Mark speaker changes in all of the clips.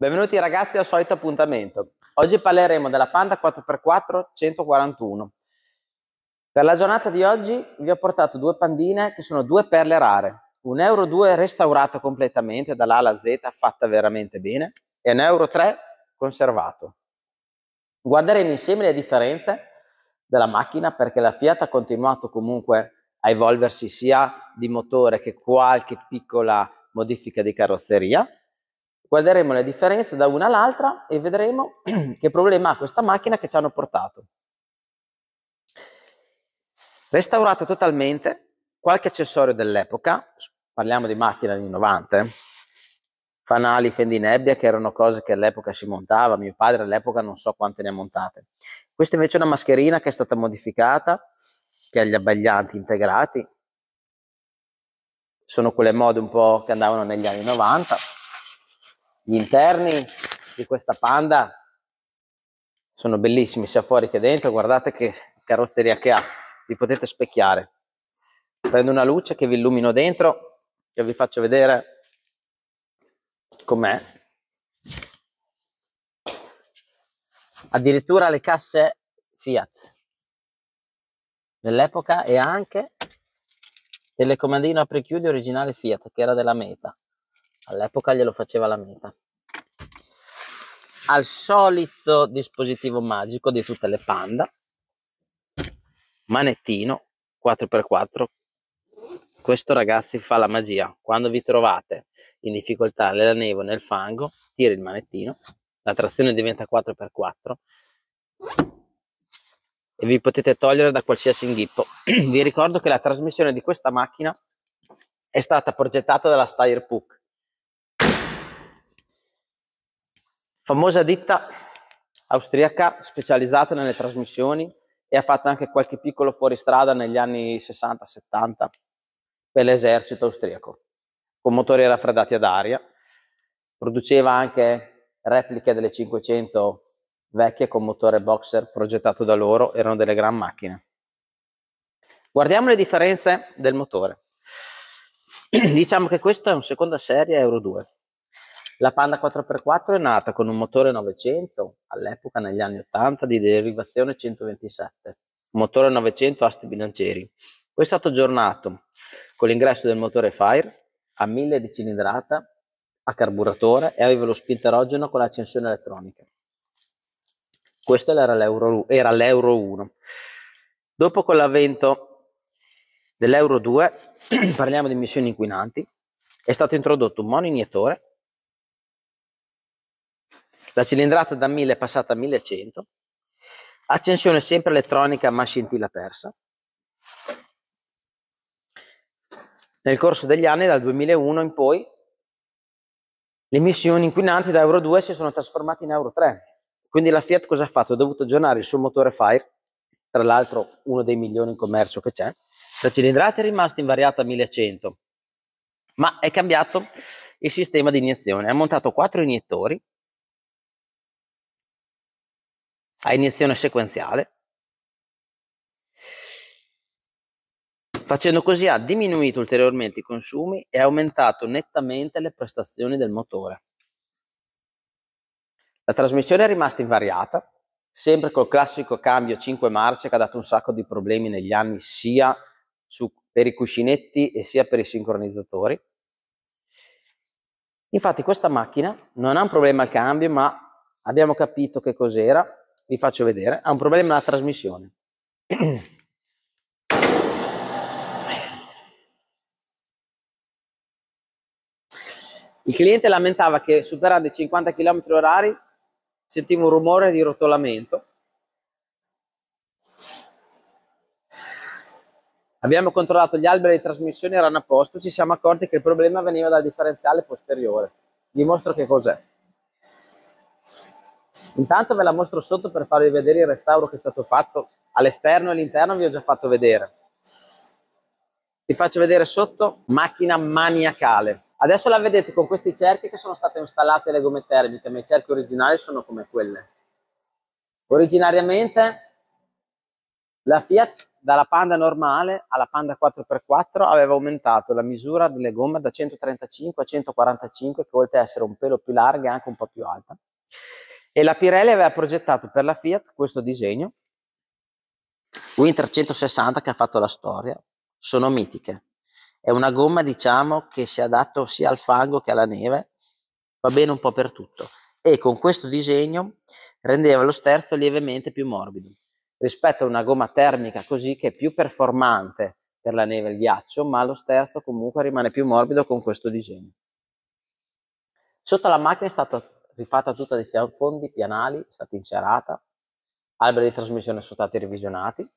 Speaker 1: Benvenuti ragazzi al solito appuntamento. Oggi parleremo della Panda 4x4 141. Per la giornata di oggi vi ho portato due pandine che sono due perle rare. Un Euro 2 restaurato completamente dall'A alla Z, fatta veramente bene, e un Euro 3 conservato. Guarderemo insieme le differenze della macchina perché la Fiat ha continuato comunque a evolversi sia di motore che qualche piccola modifica di carrozzeria Guarderemo le differenze da una all'altra e vedremo che problema ha questa macchina che ci hanno portato. Restaurata totalmente, qualche accessorio dell'epoca, parliamo di macchina anni 90, eh? fanali, fendi nebbia, che erano cose che all'epoca si montava, mio padre all'epoca non so quante ne ha montate. Questa invece è una mascherina che è stata modificata, che ha gli abbaglianti integrati, sono quelle mode un po' che andavano negli anni 90. Gli interni di questa Panda sono bellissimi, sia fuori che dentro. Guardate che carrozzeria che ha. Vi potete specchiare. Prendo una luce che vi illumino dentro e vi faccio vedere com'è. Addirittura le casse Fiat dell'epoca e anche delle telecomandino apri chiudi originale Fiat che era della Meta all'epoca glielo faceva la meta. Al solito dispositivo magico di tutte le panda, manettino 4x4. Questo ragazzi fa la magia. Quando vi trovate in difficoltà nella neve o nel fango, tira il manettino, la trazione diventa 4x4 e vi potete togliere da qualsiasi inghippo. vi ricordo che la trasmissione di questa macchina è stata progettata dalla Steyr Puck famosa ditta austriaca specializzata nelle trasmissioni e ha fatto anche qualche piccolo fuoristrada negli anni 60-70 per l'esercito austriaco, con motori raffreddati ad aria. Produceva anche repliche delle 500 vecchie con motore boxer progettato da loro, erano delle gran macchine. Guardiamo le differenze del motore. diciamo che questo è un seconda serie Euro 2 la Panda 4x4 è nata con un motore 900, all'epoca negli anni 80 di derivazione 127, motore 900 asti bilancieri. Poi è stato aggiornato con l'ingresso del motore Fire a 1000 di cilindrata a carburatore e aveva lo spinterogeno con l'accensione elettronica. Questo era l'Euro, era l'Euro 1. Dopo con l'avvento dell'Euro 2, parliamo di emissioni inquinanti, è stato introdotto un monoiniettore la cilindrata da 1000 è passata a 1100. Accensione sempre elettronica ma scintilla persa. Nel corso degli anni, dal 2001 in poi, le emissioni inquinanti da Euro 2 si sono trasformate in Euro 3. Quindi la Fiat cosa ha fatto? Ha dovuto aggiornare il suo motore Fire, tra l'altro uno dei migliori in commercio che c'è. La cilindrata è rimasta invariata a 1100, ma è cambiato il sistema di iniezione. Ha montato quattro iniettori a iniezione sequenziale. Facendo così ha diminuito ulteriormente i consumi e ha aumentato nettamente le prestazioni del motore. La trasmissione è rimasta invariata, sempre col classico cambio 5 marce che ha dato un sacco di problemi negli anni sia su, per i cuscinetti e sia per i sincronizzatori. Infatti questa macchina non ha un problema al cambio, ma abbiamo capito che cos'era vi faccio vedere, ha un problema alla trasmissione. Il cliente lamentava che superando i 50 km orari sentiva un rumore di rotolamento. Abbiamo controllato gli alberi di trasmissione, erano a posto, ci siamo accorti che il problema veniva dal differenziale posteriore. Vi mostro che cos'è. Intanto ve la mostro sotto per farvi vedere il restauro che è stato fatto all'esterno e all'interno, vi ho già fatto vedere. Vi faccio vedere sotto, macchina maniacale. Adesso la vedete con questi cerchi che sono state installate le gomme termiche, ma i cerchi originali sono come quelle. Originariamente la Fiat dalla Panda normale alla Panda 4x4 aveva aumentato la misura delle gomme da 135 a 145 che oltre ad essere un pelo più larga è anche un po' più alta e la Pirelli aveva progettato per la Fiat questo disegno Winter 160 che ha fatto la storia sono mitiche è una gomma diciamo che si adatta sia al fango che alla neve va bene un po' per tutto e con questo disegno rendeva lo sterzo lievemente più morbido rispetto a una gomma termica così che è più performante per la neve e il ghiaccio ma lo sterzo comunque rimane più morbido con questo disegno sotto la macchina è stato rifatta tutta dei fondi pianali, è stata incerata, alberi di trasmissione sono stati revisionati.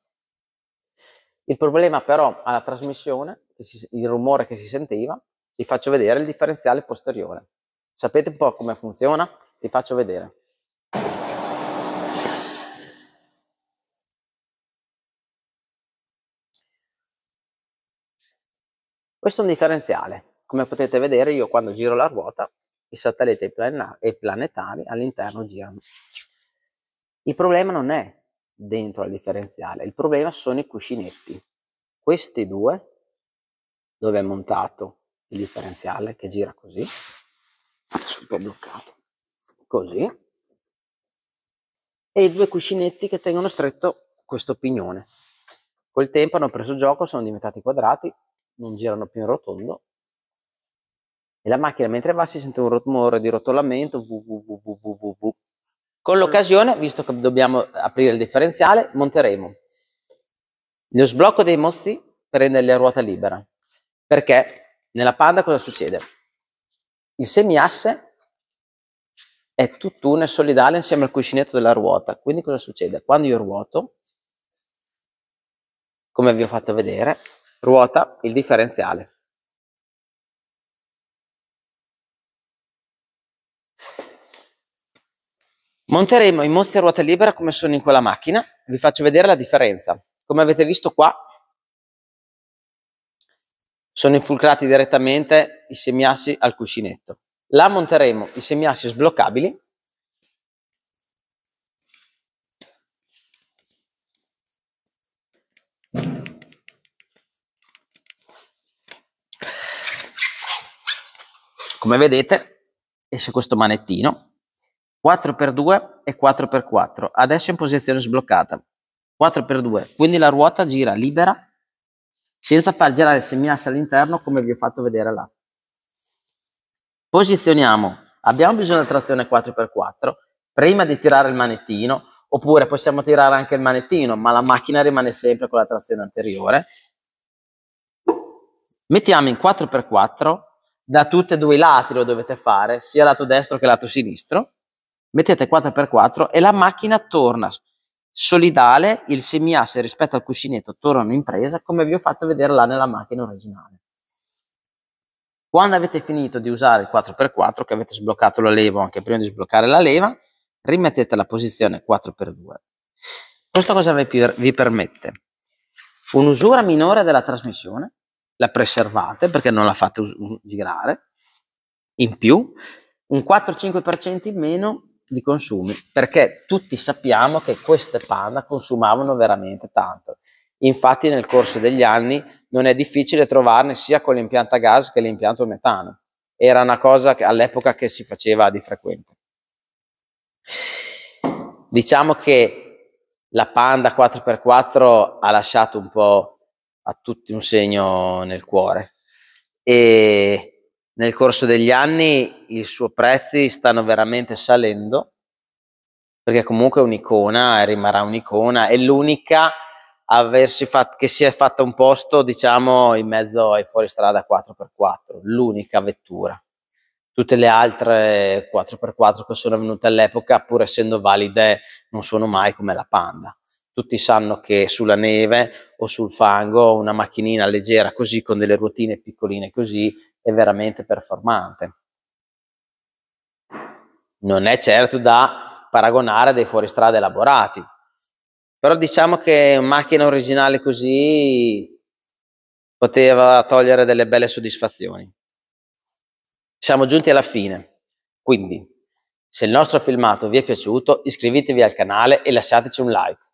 Speaker 1: Il problema però alla trasmissione, il rumore che si sentiva, vi faccio vedere il differenziale posteriore. Sapete un po' come funziona? Vi faccio vedere. Questo è un differenziale. Come potete vedere io quando giro la ruota i satelliti e planetari all'interno girano. Il problema non è dentro al differenziale, il problema sono i cuscinetti. Questi due, dove è montato il differenziale che gira così, adesso un bloccato, così, e i due cuscinetti che tengono stretto questo pignone. Col tempo hanno preso gioco, sono diventati quadrati, non girano più in rotondo e la macchina mentre va si sente un rumore di rotolamento www. Con l'occasione, visto che dobbiamo aprire il differenziale, monteremo lo sblocco dei mossi per renderli a ruota libera. Perché nella panda cosa succede? Il semiasse è tutt'una e solidale insieme al cuscinetto della ruota. Quindi cosa succede? Quando io ruoto, come vi ho fatto vedere, ruota il differenziale. Monteremo i mozzi a ruota libera come sono in quella macchina, vi faccio vedere la differenza. Come avete visto qua, sono infiltrati direttamente i semiassi al cuscinetto. Là monteremo i semiassi sbloccabili come vedete esce questo manettino 4x2 e 4x4. Adesso in posizione sbloccata. 4x2, quindi la ruota gira libera senza far girare il semiasse all'interno come vi ho fatto vedere là. Posizioniamo, abbiamo bisogno di trazione 4x4 prima di tirare il manettino oppure possiamo tirare anche il manettino ma la macchina rimane sempre con la trazione anteriore. Mettiamo in 4x4 da tutti e due i lati lo dovete fare sia lato destro che lato sinistro mettete 4x4 e la macchina torna solidale, il semiasse rispetto al cuscinetto tornano in presa come vi ho fatto vedere là nella macchina originale. Quando avete finito di usare il 4x4, che avete sbloccato la leva anche prima di sbloccare la leva, rimettete la posizione 4x2. Questo cosa vi permette? Un'usura minore della trasmissione, la preservate perché non la fate girare, in più, un 4-5% in meno di consumi, perché tutti sappiamo che queste panda consumavano veramente tanto. Infatti nel corso degli anni non è difficile trovarne sia con l'impianto a gas che l'impianto a metano. Era una cosa che all'epoca che si faceva di frequente. Diciamo che la Panda 4x4 ha lasciato un po' a tutti un segno nel cuore e nel corso degli anni i suoi prezzi stanno veramente salendo perché comunque è un'icona e rimarrà un'icona è l'unica Aversi fatto, che si è fatta un posto diciamo in mezzo ai fuoristrada 4x4 l'unica vettura tutte le altre 4x4 che sono venute all'epoca pur essendo valide non sono mai come la Panda tutti sanno che sulla neve o sul fango una macchinina leggera così con delle ruotine piccoline così è veramente performante. Non è certo da paragonare a dei fuoristrada elaborati, però diciamo che una macchina originale così poteva togliere delle belle soddisfazioni. Siamo giunti alla fine, quindi se il nostro filmato vi è piaciuto iscrivetevi al canale e lasciateci un like.